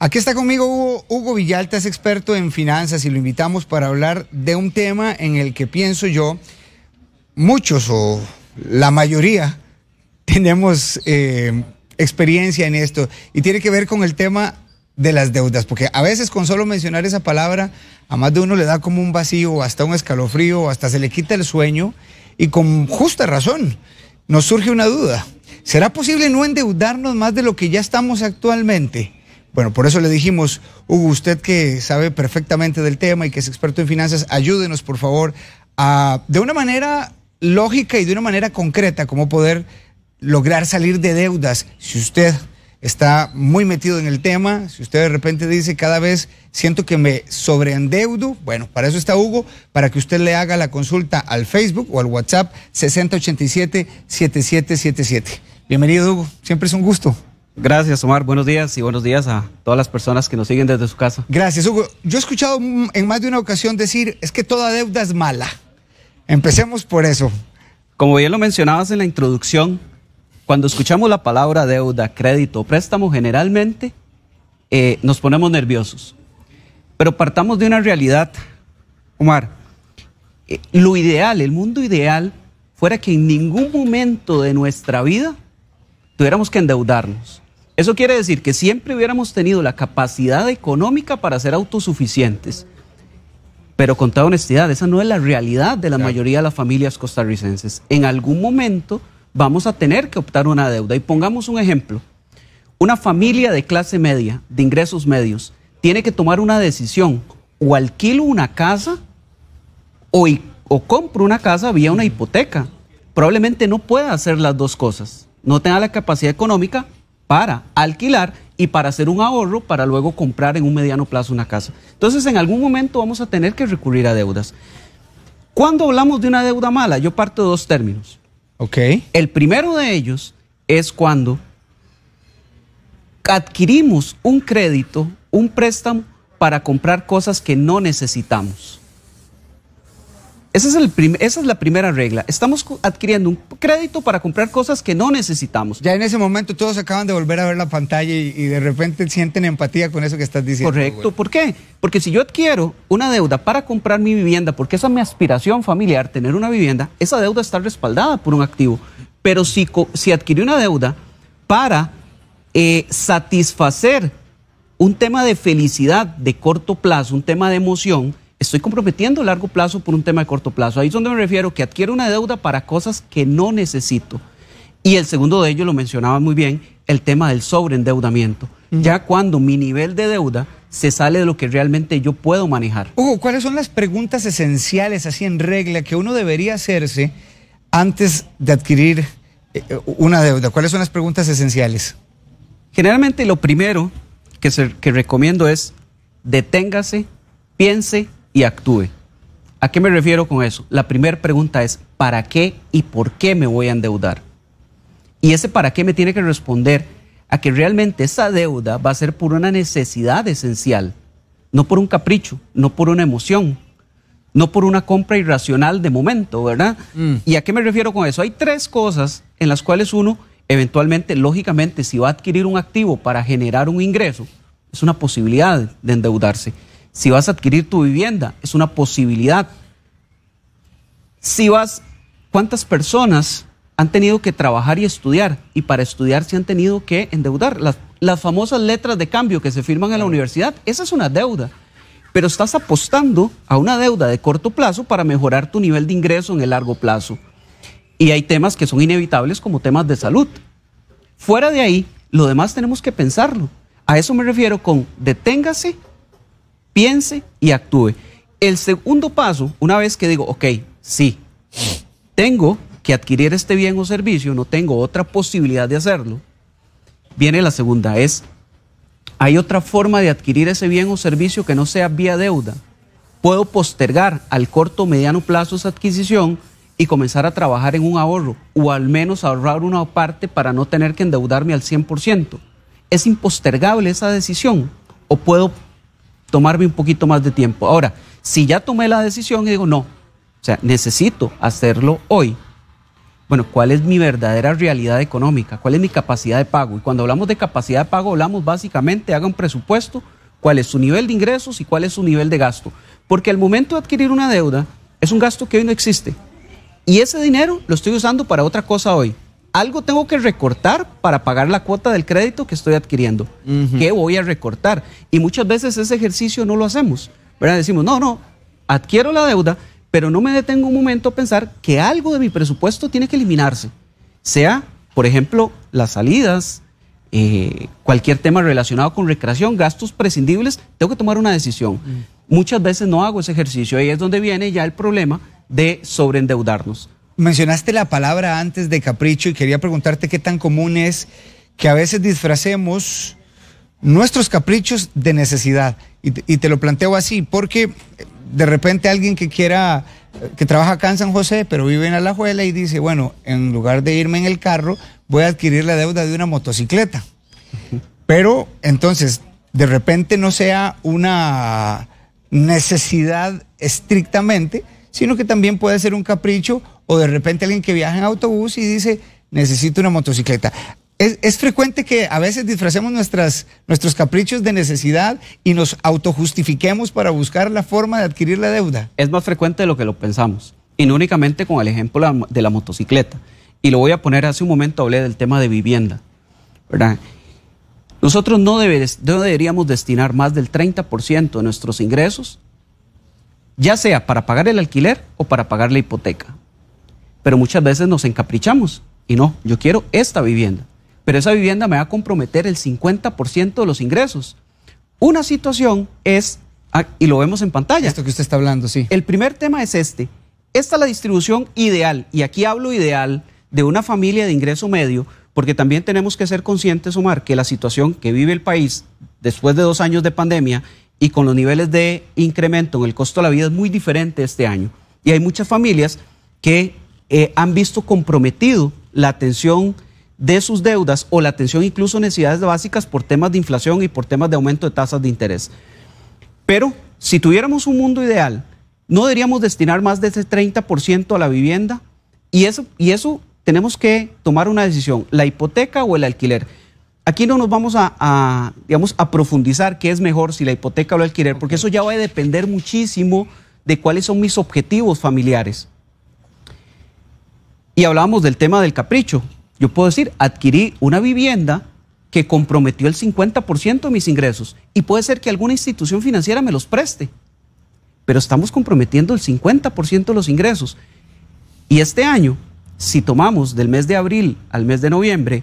Aquí está conmigo Hugo, Villalta, es experto en finanzas y lo invitamos para hablar de un tema en el que pienso yo, muchos o la mayoría tenemos eh, experiencia en esto y tiene que ver con el tema de las deudas, porque a veces con solo mencionar esa palabra a más de uno le da como un vacío, hasta un escalofrío, hasta se le quita el sueño y con justa razón nos surge una duda. ¿Será posible no endeudarnos más de lo que ya estamos actualmente? Bueno, por eso le dijimos, Hugo, usted que sabe perfectamente del tema y que es experto en finanzas, ayúdenos por favor a, de una manera lógica y de una manera concreta, cómo poder lograr salir de deudas. Si usted está muy metido en el tema, si usted de repente dice cada vez siento que me sobreendeudo, bueno, para eso está Hugo, para que usted le haga la consulta al Facebook o al WhatsApp 6087-7777. Bienvenido Hugo, siempre es un gusto. Gracias, Omar. Buenos días y buenos días a todas las personas que nos siguen desde su casa. Gracias, Hugo. Yo he escuchado en más de una ocasión decir, es que toda deuda es mala. Empecemos por eso. Como bien lo mencionabas en la introducción, cuando escuchamos la palabra deuda, crédito, préstamo, generalmente eh, nos ponemos nerviosos. Pero partamos de una realidad, Omar. Eh, lo ideal, el mundo ideal, fuera que en ningún momento de nuestra vida tuviéramos que endeudarnos. Eso quiere decir que siempre hubiéramos tenido la capacidad económica para ser autosuficientes. Pero con toda honestidad, esa no es la realidad de la mayoría de las familias costarricenses. En algún momento vamos a tener que optar una deuda. Y pongamos un ejemplo. Una familia de clase media, de ingresos medios, tiene que tomar una decisión. O alquilo una casa o, o compro una casa vía una hipoteca. Probablemente no pueda hacer las dos cosas. No tenga la capacidad económica para alquilar y para hacer un ahorro para luego comprar en un mediano plazo una casa. Entonces, en algún momento vamos a tener que recurrir a deudas. Cuando hablamos de una deuda mala, yo parto de dos términos. Ok. El primero de ellos es cuando adquirimos un crédito, un préstamo para comprar cosas que no necesitamos es el esa es la primera regla. Estamos adquiriendo un crédito para comprar cosas que no necesitamos. Ya en ese momento todos acaban de volver a ver la pantalla y, de repente sienten empatía con eso que estás diciendo. Correcto. ¿Por qué? Porque si yo adquiero una deuda para comprar mi vivienda, porque esa es mi aspiración familiar, tener una vivienda, esa deuda está respaldada por un activo. Pero si, si adquirí una deuda para eh, satisfacer un tema de felicidad de corto plazo, un tema de emoción, estoy comprometiendo a largo plazo por un tema de corto plazo. Ahí es donde me refiero que adquiero una deuda para cosas que no necesito. Y el segundo de ellos lo mencionaba muy bien, el tema del sobreendeudamiento. Mm. Ya cuando mi nivel de deuda se sale de lo que realmente yo puedo manejar. Hugo, ¿cuáles son las preguntas esenciales, así en regla, que uno debería hacerse antes de adquirir eh, una deuda? ¿Cuáles son las preguntas esenciales? Generalmente lo primero que, se, que recomiendo es deténgase, piense y actúe. ¿A qué me refiero con eso? La primera pregunta es, ¿para qué y por qué me voy a endeudar? Y ese para qué me tiene que responder a que realmente esa deuda va a ser por una necesidad esencial, no por un capricho, no por una emoción, no por una compra irracional de momento, ¿verdad? Mm. ¿Y a qué me refiero con eso? Hay tres cosas en las cuales uno eventualmente, lógicamente, si va a adquirir un activo para generar un ingreso, es una posibilidad de endeudarse. Si vas a adquirir tu vivienda, es una posibilidad. Si vas, ¿cuántas personas han tenido que trabajar y estudiar? Y para estudiar se han tenido que endeudar. Las, las famosas letras de cambio que se firman en la universidad, esa es una deuda. Pero estás apostando a una deuda de corto plazo para mejorar tu nivel de ingreso en el largo plazo. Y hay temas que son inevitables como temas de salud. Fuera de ahí, lo demás tenemos que pensarlo. A eso me refiero con deténgase piense y actúe. El segundo paso, una vez que digo, ok, sí, tengo que adquirir este bien o servicio, no tengo otra posibilidad de hacerlo, viene la segunda, es, hay otra forma de adquirir ese bien o servicio que no sea vía deuda. Puedo postergar al corto o mediano plazo esa adquisición y comenzar a trabajar en un ahorro o al menos ahorrar una parte para no tener que endeudarme al 100%. ¿Es impostergable esa decisión o puedo tomarme un poquito más de tiempo. Ahora, si ya tomé la decisión y digo, no, o sea, necesito hacerlo hoy, bueno, ¿cuál es mi verdadera realidad económica? ¿Cuál es mi capacidad de pago? Y cuando hablamos de capacidad de pago, hablamos básicamente, haga un presupuesto, cuál es su nivel de ingresos y cuál es su nivel de gasto. Porque al momento de adquirir una deuda, es un gasto que hoy no existe. Y ese dinero lo estoy usando para otra cosa hoy algo tengo que recortar para pagar la cuota del crédito que estoy adquiriendo. ¿Qué voy a recortar? Y muchas veces ese ejercicio no lo hacemos. Decimos, no, no, adquiero la deuda, pero no me detengo un momento a pensar que algo de mi presupuesto tiene que eliminarse. Sea, por ejemplo, las salidas, eh, cualquier tema relacionado con recreación, gastos prescindibles, tengo que tomar una decisión. Mm. Muchas veces no hago ese ejercicio ahí es donde viene ya el problema de sobreendeudarnos. Mencionaste la palabra antes de capricho y quería preguntarte qué tan común es que a veces disfracemos nuestros caprichos de necesidad. Y te, lo planteo así, porque eh, de repente alguien que quiera, eh, que trabaja acá en San José, pero vive en Alajuela y dice, bueno, en lugar de irme en el carro, voy a adquirir la deuda de una motocicleta. Pero entonces, de repente no sea una necesidad estrictamente, sino que también puede ser un capricho o de repente alguien que viaja en autobús y dice, necesito una motocicleta. Es, frecuente que a veces disfracemos nuestros caprichos de necesidad y nos autojustifiquemos para buscar la forma de adquirir la deuda. Es más frecuente de lo que lo pensamos, y no únicamente con el ejemplo de la motocicleta. Y lo voy a poner, hace un momento hablé del tema de vivienda, ¿verdad? Nosotros no, no deberíamos destinar más del 30% de nuestros ingresos, ya sea para pagar el alquiler o para pagar la hipoteca pero muchas veces nos encaprichamos y no, yo quiero esta vivienda, pero esa vivienda me va a comprometer el 50% de los ingresos. Una situación es, ah, y lo vemos en pantalla. Esto que usted está hablando, sí. El primer tema es este. Esta es la distribución ideal, y aquí hablo ideal de una familia de ingreso medio, porque también tenemos que ser conscientes, Omar, que la situación que vive el país después de dos años de pandemia y con los niveles de incremento en el costo de la vida es muy diferente este año. Y hay muchas familias que eh, han visto comprometido la atención de sus deudas o la atención incluso necesidades básicas por temas de inflación y por temas de aumento de tasas de interés. Pero si tuviéramos un mundo ideal, no deberíamos destinar más de ese 30% a la vivienda y eso, y eso tenemos que tomar una decisión, la hipoteca o el alquiler. Aquí no nos vamos a, digamos, a profundizar qué es mejor, si la hipoteca o el alquiler, porque eso ya va a depender muchísimo de cuáles son mis objetivos familiares. Y hablábamos del tema del capricho. Yo puedo decir, adquirí una vivienda que comprometió el 50% de mis ingresos y puede ser que alguna institución financiera me los preste, pero estamos comprometiendo el 50% de los ingresos. Y este año, si tomamos del mes de abril al mes de noviembre,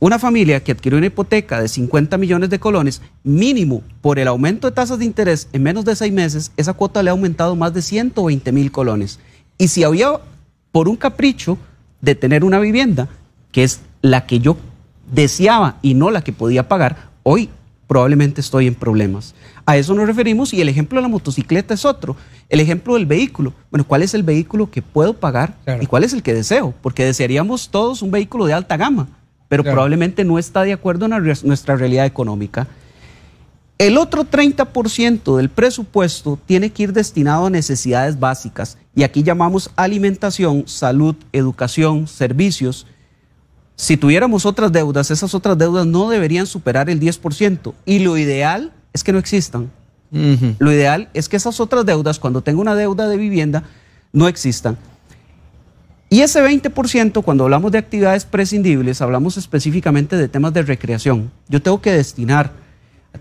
una familia que adquirió una hipoteca de 50 millones de colones, mínimo por el aumento de tasas de interés en menos de seis meses, esa cuota le ha aumentado más de 120 mil colones. Y si había por un capricho de tener una vivienda que es la que yo deseaba y no la que podía pagar, hoy probablemente estoy en problemas. A eso nos referimos y el ejemplo de la motocicleta es otro. El ejemplo del vehículo. Bueno, ¿cuál es el vehículo que puedo pagar y cuál es el que deseo? Porque desearíamos todos un vehículo de alta gama, pero probablemente no está de acuerdo con nuestra realidad económica. El otro 30% del presupuesto tiene que ir destinado a necesidades básicas y aquí llamamos alimentación, salud, educación, servicios. Si tuviéramos otras deudas, esas otras deudas no deberían superar el 10% y lo ideal es que no existan. Lo ideal es que esas otras deudas, cuando tengo una deuda de vivienda, no existan. Y ese 20%, cuando hablamos de actividades prescindibles, hablamos específicamente de temas de recreación. Yo tengo que destinar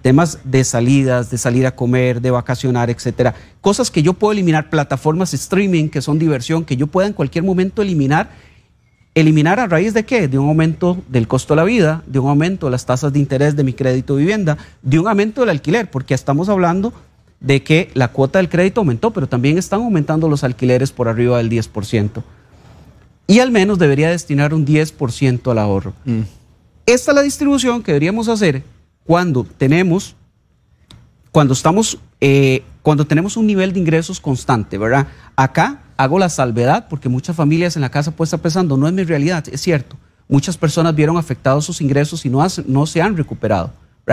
temas de salidas, de salir a comer, de vacacionar, etcétera. Cosas que yo puedo eliminar, plataformas streaming que son diversión, que yo pueda en cualquier momento eliminar. ¿Eliminar a raíz de qué? De un aumento del costo de la vida, de un aumento de las tasas de interés de mi crédito vivienda, de un aumento del alquiler, porque estamos hablando de que la cuota del crédito aumentó, pero también están aumentando los alquileres por arriba del 10%. Y al menos debería destinar un 10% al ahorro. Mm. Esta es la distribución que deberíamos hacer cuando tenemos, cuando estamos, eh, cuando tenemos un nivel de ingresos constante, ¿verdad? Acá hago la salvedad porque muchas familias en la casa pueden estar pensando, no es mi realidad, es cierto. Muchas personas vieron afectados sus ingresos y no, no se han recuperado.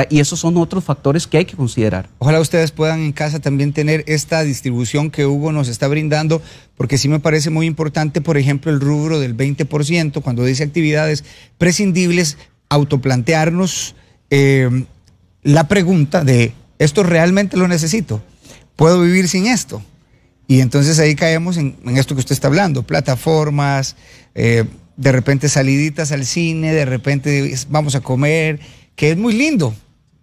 Y esos son otros factores que hay que considerar. Ojalá ustedes puedan en casa también tener esta distribución que Hugo nos está brindando, porque sí me parece muy importante, por ejemplo, el rubro del 20%, cuando dice actividades prescindibles, autoplantearnos Em, la pregunta de, ¿esto realmente lo necesito? ¿Puedo vivir sin esto? Y entonces ahí caemos en, esto que usted está hablando, plataformas, eh, de repente saliditas al cine, de repente vamos a comer, que es muy lindo,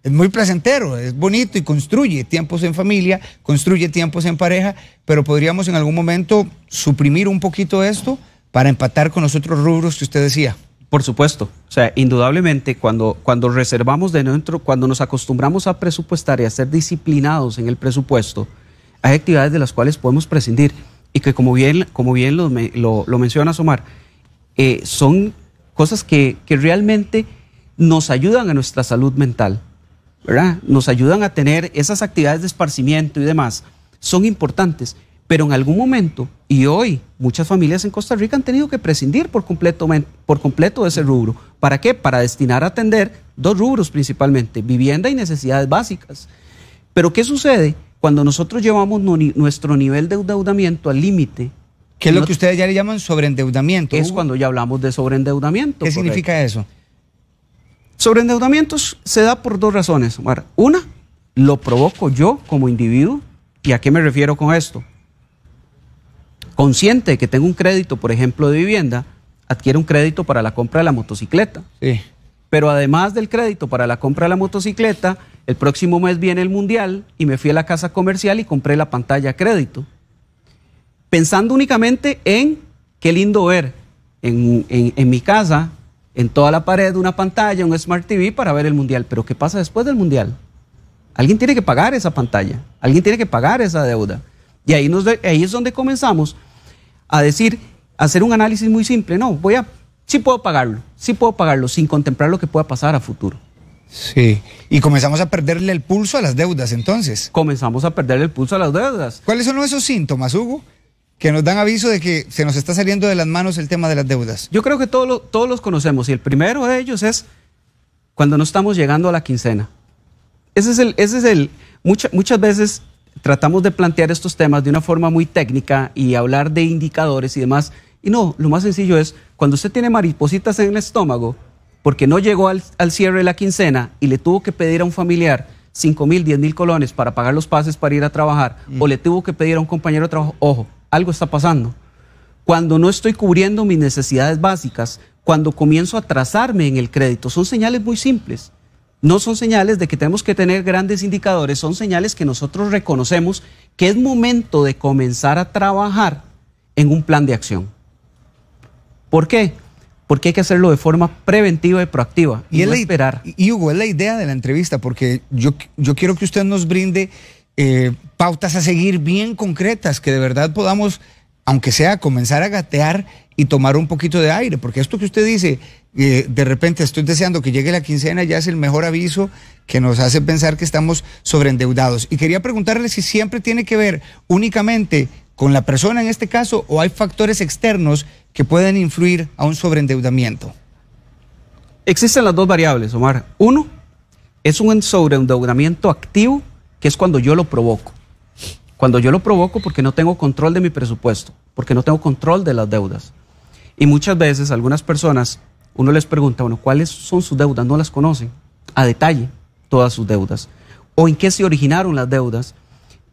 es muy placentero, es bonito y construye tiempos en familia, construye tiempos en pareja, pero podríamos en algún momento suprimir un poquito esto para empatar con los otros rubros que usted decía. Por supuesto, o sea, indudablemente cuando, cuando reservamos de nuestro, cuando nos acostumbramos a presupuestar y a ser disciplinados en el presupuesto, hay actividades de las cuales podemos prescindir y que como bien, como bien lo, lo, menciona Somar, eh, son cosas que, que realmente nos ayudan a nuestra salud mental, ¿verdad? Nos ayudan a tener esas actividades de esparcimiento y demás, son importantes pero en algún momento, y hoy, muchas familias en Costa Rica han tenido que prescindir por completo, por completo de ese rubro. ¿Para qué? Para destinar a atender dos rubros principalmente, vivienda y necesidades básicas. Pero ¿qué sucede cuando nosotros llevamos nuestro nivel de endeudamiento al límite? ¿Qué es lo que ustedes ya le llaman sobreendeudamiento? Es cuando ya hablamos de sobreendeudamiento. ¿Qué significa eso? Sobreendeudamiento se da por dos razones, Omar. Una, lo provoco yo como individuo. ¿Y a qué me refiero con esto? consciente de que tengo un crédito, por ejemplo, de vivienda, adquiere un crédito para la compra de la motocicleta. Sí. Pero además del crédito para la compra de la motocicleta, el próximo mes viene el mundial y me fui a la casa comercial y compré la pantalla crédito. Pensando únicamente en qué lindo ver en, mi casa, en toda la pared, una pantalla, un Smart TV para ver el mundial. Pero ¿qué pasa después del mundial? Alguien tiene que pagar esa pantalla, alguien tiene que pagar esa deuda. Y ahí, nos, ahí es donde comenzamos a decir, hacer un análisis muy simple. No, voy a, sí puedo pagarlo, sí puedo pagarlo sin contemplar lo que pueda pasar a futuro. Sí, y comenzamos a perderle el pulso a las deudas entonces. Comenzamos a perderle el pulso a las deudas. ¿Cuáles son esos síntomas, Hugo? que nos dan aviso de que se nos está saliendo de las manos el tema de las deudas. Yo creo que todos todos los conocemos y el primero de ellos es cuando no estamos llegando a la quincena. Ese es el, ese es el muchas muchas veces tratamos de plantear estos temas de una forma muy técnica y hablar de indicadores y demás. Y no, lo más sencillo es, cuando usted tiene maripositas en el estómago, porque no llegó al, cierre de la quincena y le tuvo que pedir a un familiar 5 mil, 10 mil colones para pagar los pases para ir a trabajar, o mm. le tuvo que pedir a un compañero de trabajo, ojo, algo está pasando. Cuando no estoy cubriendo mis necesidades básicas, cuando comienzo a trazarme en el crédito, son señales muy simples no son señales de que tenemos que tener grandes indicadores, son señales que nosotros reconocemos que es momento de comenzar a trabajar en un plan de acción. ¿Por qué? Porque hay que hacerlo de forma preventiva y proactiva y, no esperar. Y Hugo, es la idea de la entrevista, porque yo, yo quiero que usted nos brinde eh, pautas a seguir bien concretas, que de verdad podamos aunque sea comenzar a gatear y tomar un poquito de aire, porque esto que usted dice, eh, de repente estoy deseando que llegue la quincena, ya es el mejor aviso que nos hace pensar que estamos sobreendeudados. Y quería preguntarle si siempre tiene que ver únicamente con la persona en este caso o hay factores externos que pueden influir a un sobreendeudamiento. Existen las dos variables, Omar. Uno, es un sobreendeudamiento activo, que es cuando yo lo provoco. Cuando yo lo provoco porque no tengo control de mi presupuesto, porque no tengo control de las deudas. Y muchas veces algunas personas, uno les pregunta, bueno, ¿cuáles son sus deudas? No las conocen a detalle, todas sus deudas. ¿O en qué se originaron las deudas?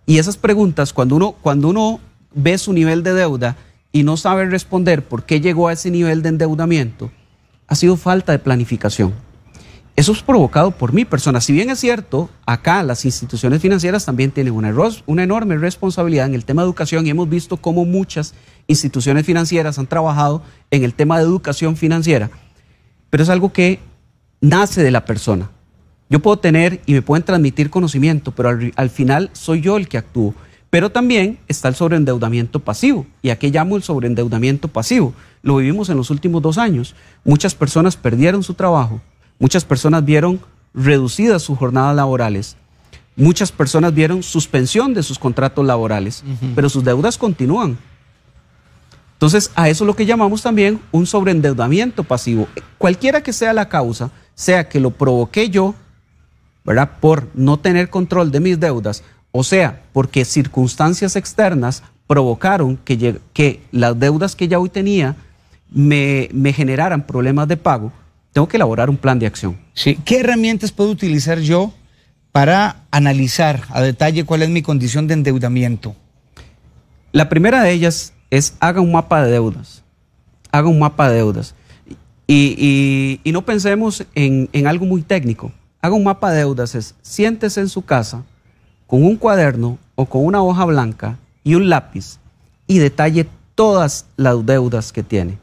Y esas preguntas, cuando uno, cuando uno ve su nivel de deuda y no sabe responder por qué llegó a ese nivel de endeudamiento, ha sido falta de planificación eso es provocado por mi persona. Si bien es cierto, acá las instituciones financieras también tienen una, enorme responsabilidad en el tema de educación y hemos visto cómo muchas instituciones financieras han trabajado en el tema de educación financiera, pero es algo que nace de la persona. Yo puedo tener y me pueden transmitir conocimiento, pero al, final soy yo el que actúo. Pero también está el sobreendeudamiento pasivo. ¿Y a qué llamo el sobreendeudamiento pasivo? Lo vivimos en los últimos dos años. Muchas personas perdieron su trabajo, Muchas personas vieron reducidas sus jornadas laborales. Muchas personas vieron suspensión de sus contratos laborales, pero sus deudas continúan. Entonces, a eso es lo que llamamos también un sobreendeudamiento pasivo. Cualquiera que sea la causa, sea que lo provoqué yo, ¿verdad? Por no tener control de mis deudas, o sea, porque circunstancias externas provocaron que, las deudas que ya hoy tenía me generaran problemas de pago, tengo que elaborar un plan de acción. Sí. ¿Qué herramientas puedo utilizar yo para analizar a detalle cuál es mi condición de endeudamiento? La primera de ellas es haga un mapa de deudas. Haga un mapa de deudas. Y, no pensemos en, en, algo muy técnico. Haga un mapa de deudas. Es siéntese en su casa con un cuaderno o con una hoja blanca y un lápiz y detalle todas las deudas que tiene.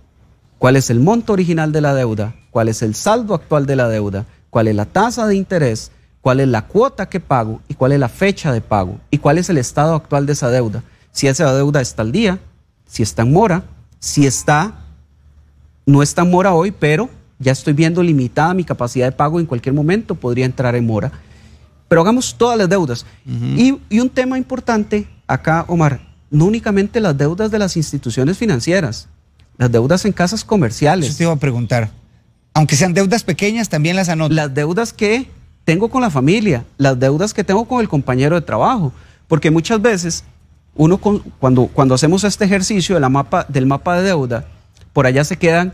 ¿Cuál es el monto original de la deuda? cuál es el saldo actual de la deuda, cuál es la tasa de interés, cuál es la cuota que pago y cuál es la fecha de pago y cuál es el estado actual de esa deuda. Si esa deuda está al día, si está en mora, si está, no está en mora hoy, pero ya estoy viendo limitada mi capacidad de pago, en cualquier momento podría entrar en mora. Pero hagamos todas las deudas. y, un tema importante acá, Omar, no únicamente las deudas de las instituciones financieras, las deudas en casas comerciales. Yo te iba a preguntar. Aunque sean deudas pequeñas, también las anoto. Las deudas que tengo con la familia, las deudas que tengo con el compañero de trabajo, porque muchas veces uno cuando, hacemos este ejercicio de mapa, del mapa de deuda, por allá se quedan,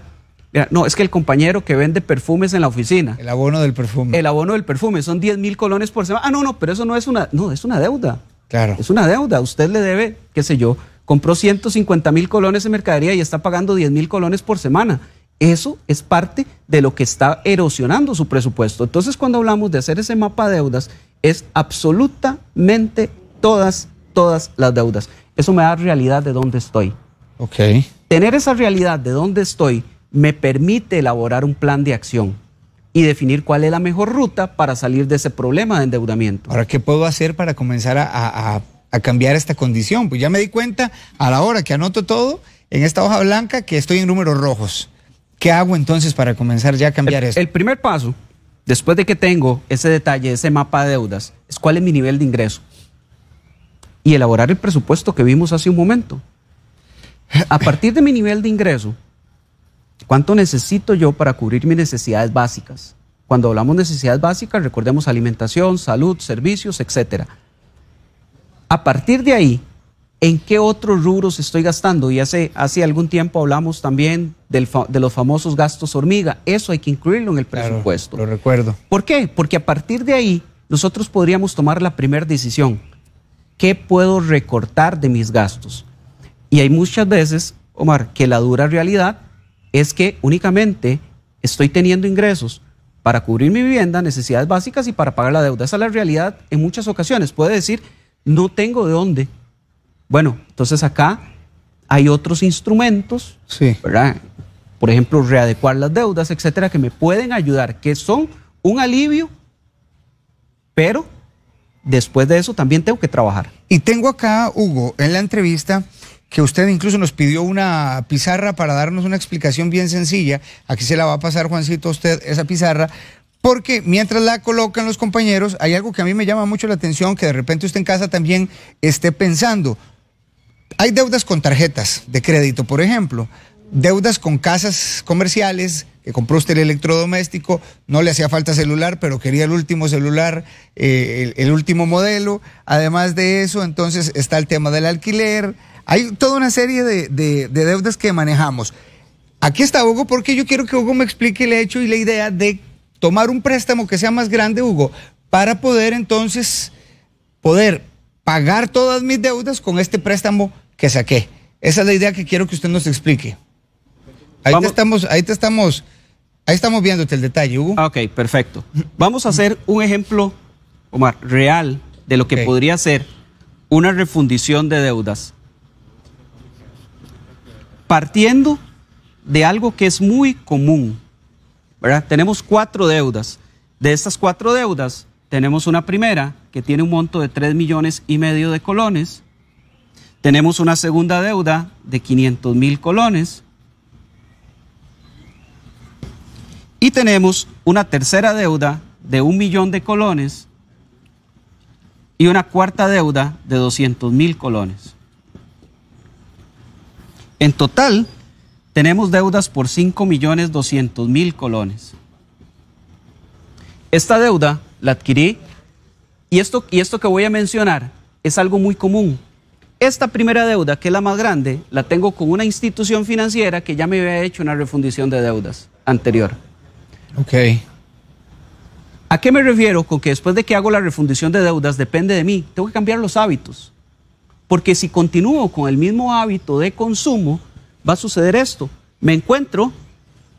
no, es que el compañero que vende perfumes en la oficina. El abono del perfume. El abono del perfume, son 10 mil colones por semana. Ah, no, no, pero eso no es una, no, es una deuda. Claro. Es una deuda, usted le debe, qué sé yo, compró 150 mil colones de mercadería y está pagando 10 mil colones por semana. Eso es parte de lo que está erosionando su presupuesto. Entonces, cuando hablamos de hacer ese mapa de deudas, es absolutamente todas, todas las deudas. Eso me da realidad de dónde estoy. Ok. Tener esa realidad de dónde estoy me permite elaborar un plan de acción y definir cuál es la mejor ruta para salir de ese problema de endeudamiento. Ahora, ¿qué puedo hacer para comenzar a, a cambiar esta condición? Pues ya me di cuenta a la hora que anoto todo en esta hoja blanca que estoy en números rojos ¿Qué hago entonces para comenzar ya a cambiar el, esto? El primer paso, después de que tengo ese detalle, ese mapa de deudas, es cuál es mi nivel de ingreso. Y elaborar el presupuesto que vimos hace un momento. A partir de mi nivel de ingreso, ¿cuánto necesito yo para cubrir mis necesidades básicas? Cuando hablamos de necesidades básicas, recordemos alimentación, salud, servicios, etc. A partir de ahí, ¿En qué otros rubros estoy gastando? Y hace, hace algún tiempo hablamos también del de los famosos gastos hormiga. Eso hay que incluirlo en el presupuesto. lo recuerdo. ¿Por qué? Porque a partir de ahí nosotros podríamos tomar la primera decisión. ¿Qué puedo recortar de mis gastos? Y hay muchas veces, Omar, que la dura realidad es que únicamente estoy teniendo ingresos para cubrir mi vivienda, necesidades básicas y para pagar la deuda. Esa es la realidad en muchas ocasiones. Puede decir, no tengo de dónde bueno, entonces acá hay otros instrumentos, sí. ¿verdad? Por ejemplo, readecuar las deudas, etcétera, que me pueden ayudar, que son un alivio, pero después de eso también tengo que trabajar. Y tengo acá, Hugo, en la entrevista que usted incluso nos pidió una pizarra para darnos una explicación bien sencilla. Aquí se la va a pasar, Juancito, a usted esa pizarra. Porque mientras la colocan los compañeros, hay algo que a mí me llama mucho la atención, que de repente usted en casa también esté pensando. Hay deudas con tarjetas de crédito, por ejemplo, deudas con casas comerciales, que compró usted el electrodoméstico, no le hacía falta celular, pero quería el último celular, eh, el, último modelo. Además de eso, entonces está el tema del alquiler. Hay toda una serie de deudas que manejamos. Aquí está Hugo, porque yo quiero que Hugo me explique el hecho y la idea de tomar un préstamo que sea más grande, Hugo, para poder entonces poder pagar todas mis deudas con este préstamo que saqué. Esa es la idea que quiero que usted nos explique. Ahí estamos, ahí te estamos, ahí estamos viéndote el detalle, Hugo. Ok, perfecto. Vamos a hacer un ejemplo, Omar, real de lo que podría ser una refundición de deudas. Partiendo de algo que es muy común, ¿verdad? Tenemos cuatro deudas. De estas cuatro deudas, tenemos una primera que tiene un monto de 3 millones y medio de colones. Tenemos una segunda deuda de 500 mil colones. Y tenemos una tercera deuda de un millón de colones y una cuarta deuda de 200 mil colones. En total, tenemos deudas por 5 millones 200 mil colones. Esta deuda la adquirí. Y esto, y esto que voy a mencionar es algo muy común. Esta primera deuda, que es la más grande, la tengo con una institución financiera que ya me había hecho una refundición de deudas anterior. Ok. ¿A qué me refiero con que después de que hago la refundición de deudas depende de mí? Tengo que cambiar los hábitos. Porque si continúo con el mismo hábito de consumo, va a suceder esto. Me encuentro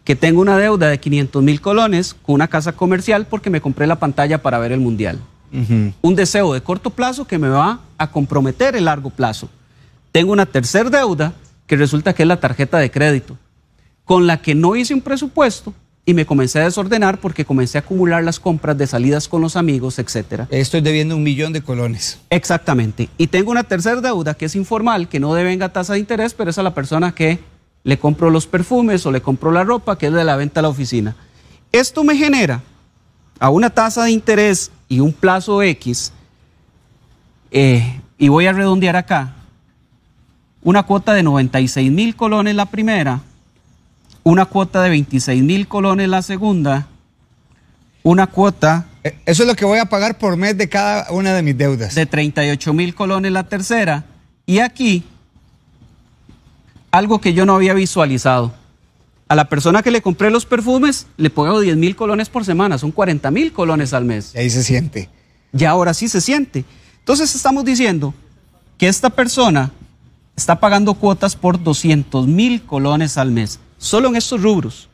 que tengo una deuda de 500 mil colones con una casa comercial porque me compré la pantalla para ver el mundial. Un deseo de corto plazo que me va a comprometer el largo plazo. Tengo una tercera deuda que resulta que es la tarjeta de crédito, con la que no hice un presupuesto y me comencé a desordenar porque comencé a acumular las compras de salidas con los amigos, etc. Estoy debiendo un millón de colones. Exactamente. Y tengo una tercera deuda que es informal, que no devenga tasa de interés, pero es a la persona que le compro los perfumes o le compro la ropa, que es de la venta a la oficina. Esto me genera a una tasa de interés y un plazo X, eh, y voy a redondear acá, una cuota de 96 mil colones la primera, una cuota de 26 mil colones la segunda, una cuota... Eh, eso es lo que voy a pagar por mes de cada una de mis deudas. De 38 mil colones la tercera, y aquí algo que yo no había visualizado. A la persona que le compré los perfumes, le pago 10 mil colones por semana, son 40 mil colones al mes. Y ahí se siente. Y ahora sí se siente. Entonces estamos diciendo que esta persona está pagando cuotas por 200 mil colones al mes, solo en estos rubros,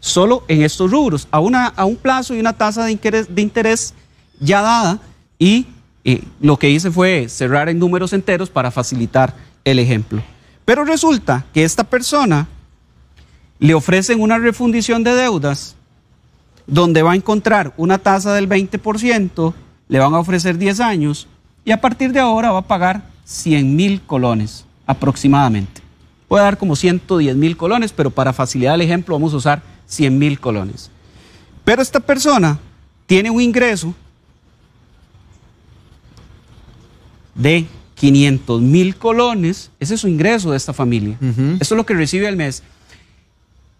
solo en estos rubros, a, una, a un plazo y una tasa de interés, ya dada y eh, lo que hice fue cerrar en números enteros para facilitar el ejemplo. Pero resulta que esta persona le ofrecen una refundición de deudas donde va a encontrar una tasa del 20%, le van a ofrecer 10 años y a partir de ahora va a pagar 100 mil colones aproximadamente. Puede dar como 110 mil colones, pero para facilitar el ejemplo vamos a usar 100 mil colones. Pero esta persona tiene un ingreso de 500 mil colones, ese es su ingreso de esta familia. Eso es lo que recibe al mes.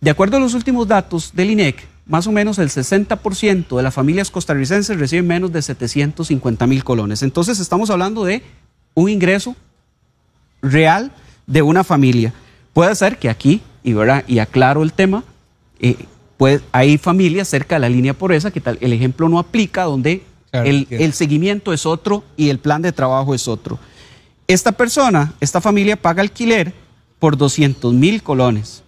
De acuerdo a los últimos datos del INEC, más o menos el 60% de las familias costarricenses reciben menos de 750 mil colones. Entonces estamos hablando de un ingreso real de una familia. Puede ser que aquí, y, y aclaro el tema, eh, pues hay familias cerca de la línea pobreza que tal, el ejemplo no aplica, donde el seguimiento es otro y el plan de trabajo es otro. Esta persona, esta familia paga alquiler por 200 mil colones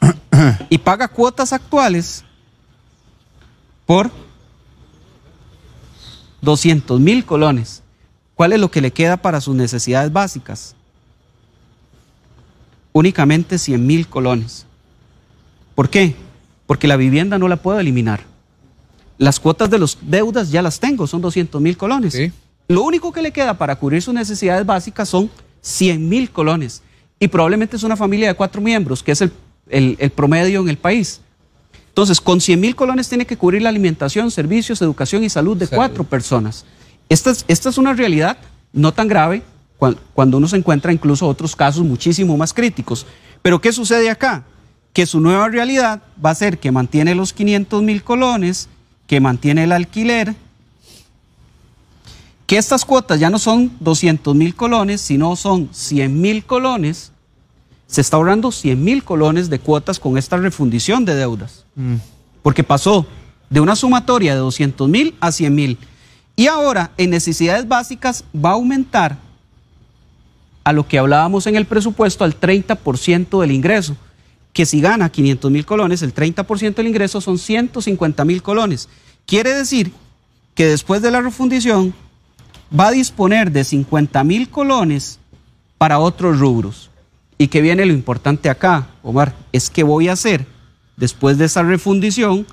y paga cuotas actuales por 200 mil colones. ¿Cuál es lo que le queda para sus necesidades básicas? Únicamente 100 mil colones. ¿Por qué? Porque la vivienda no la puedo eliminar. Las cuotas de las deudas ya las tengo, son 200 mil colones. Lo único que le queda para cubrir sus necesidades básicas son 100 mil colones. Y probablemente es una familia de cuatro miembros, que es el, promedio en el país. Entonces, con 100 mil colones tiene que cubrir la alimentación, servicios, educación y salud de cuatro personas. Esta es, una realidad no tan grave cuando, uno se encuentra incluso otros casos muchísimo más críticos. Pero ¿qué sucede acá? Que su nueva realidad va a ser que mantiene los 500 mil colones, que mantiene el alquiler, que estas cuotas ya no son 200 mil colones, sino son 100 mil colones, se está ahorrando 100 mil colones de cuotas con esta refundición de deudas. Mm. Porque pasó de una sumatoria de 200 mil a 100 mil. Y ahora, en necesidades básicas, va a aumentar a lo que hablábamos en el presupuesto, al 30% del ingreso. Que si gana 500 mil colones, el 30% del ingreso son 150 mil colones. Quiere decir que después de la refundición, va a disponer de 50 mil colones para otros rubros. Y que viene lo importante acá, Omar, es que voy a hacer después de esa refundición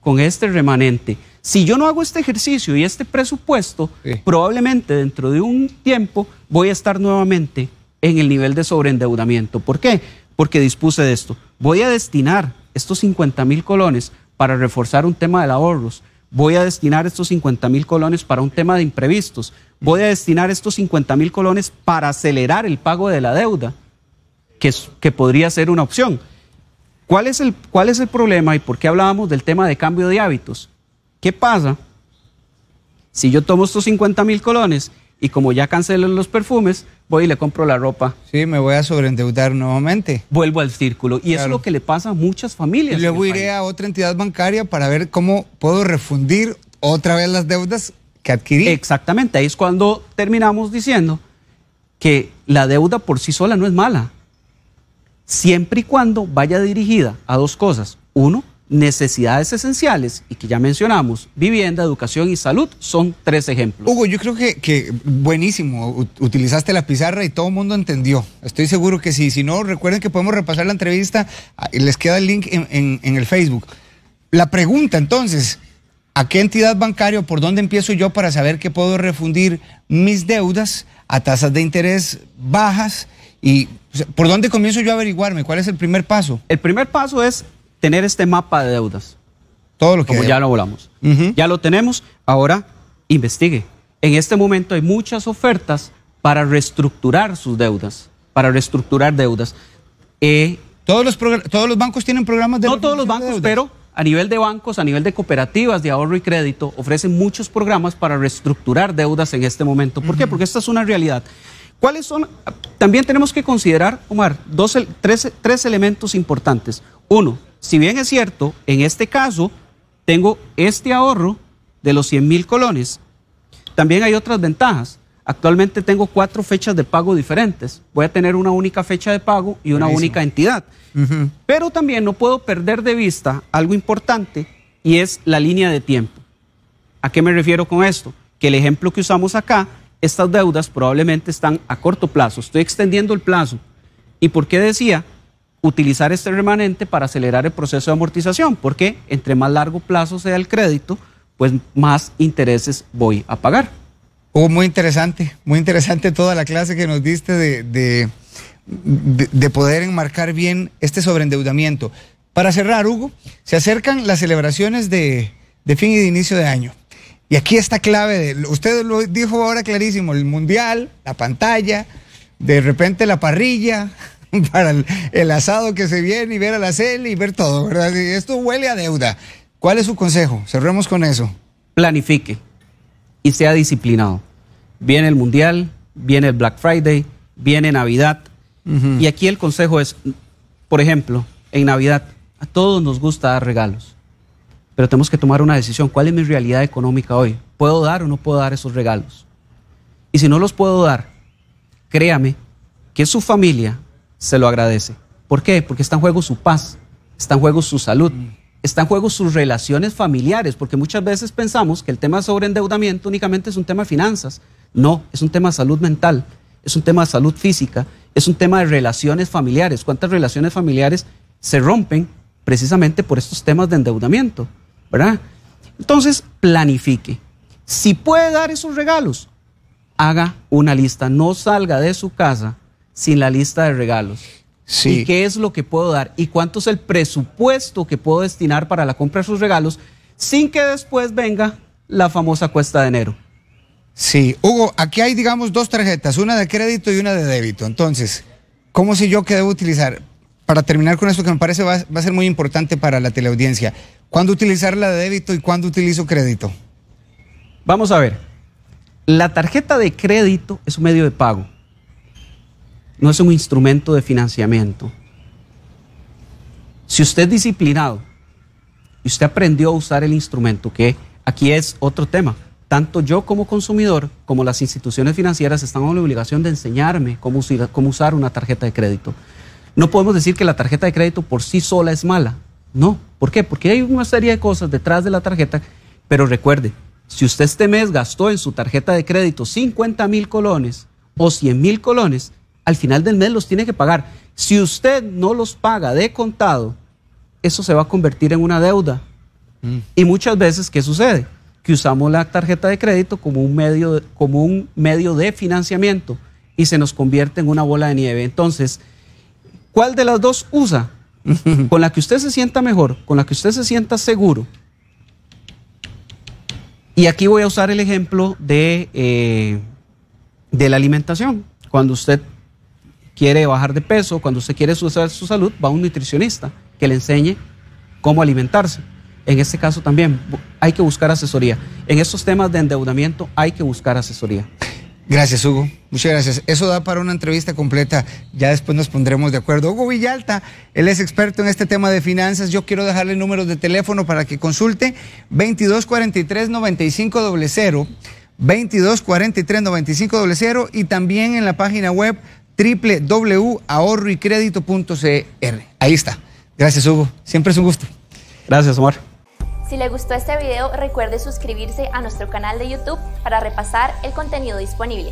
con este remanente. Si yo no hago este ejercicio y este presupuesto, probablemente dentro de un tiempo voy a estar nuevamente en el nivel de sobreendeudamiento. ¿Por qué? Porque dispuse de esto. Voy a destinar estos 50 mil colones para reforzar un tema de ahorros, voy a destinar estos 50 mil colones para un tema de imprevistos, voy a destinar estos 50 mil colones para acelerar el pago de la deuda, que, que podría ser una opción. ¿Cuál es, el, ¿Cuál es el problema y por qué hablábamos del tema de cambio de hábitos? ¿Qué pasa si yo tomo estos 50 mil colones y como ya cancelo los perfumes, voy y le compro la ropa. Sí, me voy a sobreendeudar nuevamente. Vuelvo al círculo. Y es lo que le pasa a muchas familias. Y luego iré a otra entidad bancaria para ver cómo puedo refundir otra vez las deudas que adquirí. Exactamente, ahí es cuando terminamos diciendo que la deuda por sí sola no es mala, siempre y cuando vaya dirigida a dos cosas. Uno, necesidades esenciales y que ya mencionamos, vivienda, educación y salud, son tres ejemplos. Hugo, yo creo que, que buenísimo, utilizaste la pizarra y todo el mundo entendió. Estoy seguro que sí. Si no, recuerden que podemos repasar la entrevista, ah, les queda el link en, en, el Facebook. La pregunta entonces, ¿a qué entidad bancaria o por dónde empiezo yo para saber que puedo refundir mis deudas a tasas de interés bajas? ¿Y por dónde comienzo yo a averiguarme? ¿Cuál es el primer paso? El primer paso es tener este mapa de deudas. Todo lo que Como ya lo volamos. Ya lo tenemos, ahora investigue. En este momento hay muchas ofertas para reestructurar sus deudas, para reestructurar deudas. Eh, ¿Todos, los ¿Todos los bancos tienen programas de No todos los bancos, pero a nivel de bancos, a nivel de cooperativas de ahorro y crédito, ofrecen muchos programas para reestructurar deudas en este momento. ¿Por qué? Porque esta es una realidad. ¿Cuáles son? También tenemos que considerar, Omar, dos, tres, tres elementos importantes. Uno, si bien es cierto, en este caso tengo este ahorro de los 100 mil colones, también hay otras ventajas. Actualmente tengo cuatro fechas de pago diferentes. Voy a tener una única fecha de pago y una única entidad. Pero también no puedo perder de vista algo importante y es la línea de tiempo. ¿A qué me refiero con esto? Que el ejemplo que usamos acá, estas deudas probablemente están a corto plazo. Estoy extendiendo el plazo. ¿Y por qué decía utilizar este remanente para acelerar el proceso de amortización, porque entre más largo plazo sea el crédito, pues más intereses voy a pagar. Hugo, oh, muy interesante, muy interesante toda la clase que nos diste de, de, poder enmarcar bien este sobreendeudamiento. Para cerrar, Hugo, se acercan las celebraciones de, fin y de inicio de año. Y aquí está clave, usted lo dijo ahora clarísimo, el mundial, la pantalla, de repente la parrilla, para el, asado que se viene y ver a la cel y ver todo, ¿verdad? esto huele a deuda. ¿Cuál es su consejo? Cerremos con eso. Planifique y sea disciplinado. Viene el Mundial, viene el Black Friday, viene Navidad. Y aquí el consejo es, por ejemplo, en Navidad, a todos nos gusta dar regalos, pero tenemos que tomar una decisión. ¿Cuál es mi realidad económica hoy? ¿Puedo dar o no puedo dar esos regalos? Y si no los puedo dar, créame que su familia se lo agradece. ¿Por qué? Porque está en juego su paz, está en juego su salud, está en juego sus relaciones familiares, porque muchas veces pensamos que el tema sobre endeudamiento únicamente es un tema de finanzas. No, es un tema de salud mental, es un tema de salud física, es un tema de relaciones familiares. ¿Cuántas relaciones familiares se rompen precisamente por estos temas de endeudamiento? ¿Verdad? Entonces, planifique. Si puede dar esos regalos, haga una lista. No salga de su casa sin la lista de regalos. Sí. ¿Y qué es lo que puedo dar? ¿Y cuánto es el presupuesto que puedo destinar para la compra de sus regalos sin que después venga la famosa cuesta de enero? Sí, Hugo, aquí hay, digamos, dos tarjetas, una de crédito y una de débito. Entonces, ¿cómo sé yo qué debo utilizar? Para terminar con esto que me parece va, va a ser muy importante para la teleaudiencia. ¿Cuándo utilizar la de débito y cuándo utilizo crédito? Vamos a ver. La tarjeta de crédito es un medio de pago no es un instrumento de financiamiento. Si usted es disciplinado y usted aprendió a usar el instrumento, que aquí es otro tema, tanto yo como consumidor como las instituciones financieras están en la obligación de enseñarme cómo, cómo usar una tarjeta de crédito. No podemos decir que la tarjeta de crédito por sí sola es mala. No. ¿Por qué? Porque hay una serie de cosas detrás de la tarjeta. Pero recuerde, si usted este mes gastó en su tarjeta de crédito 50 mil colones o 100 mil colones, al final del mes los tiene que pagar. Si usted no los paga de contado, eso se va a convertir en una deuda. Mm. Y muchas veces, ¿qué sucede? Que usamos la tarjeta de crédito como un, medio de, como un medio de financiamiento y se nos convierte en una bola de nieve. Entonces, ¿cuál de las dos usa? con la que usted se sienta mejor, con la que usted se sienta seguro. Y aquí voy a usar el ejemplo de, eh, de la alimentación. Cuando usted quiere bajar de peso, cuando usted quiere usar su salud, va a un nutricionista que le enseñe cómo alimentarse. En este caso también hay que buscar asesoría. En estos temas de endeudamiento hay que buscar asesoría. Gracias, Hugo. Muchas gracias. Eso da para una entrevista completa. Ya después nos pondremos de acuerdo. Hugo Villalta, él es experto en este tema de finanzas. Yo quiero dejarle números de teléfono para que consulte 2243-9500, 2243-9500 y también en la página web www.ahorroycredito.cr. Ahí está. Gracias, Hugo. Siempre es un gusto. Gracias, Omar. Si le gustó este video, recuerde suscribirse a nuestro canal de YouTube para repasar el contenido disponible.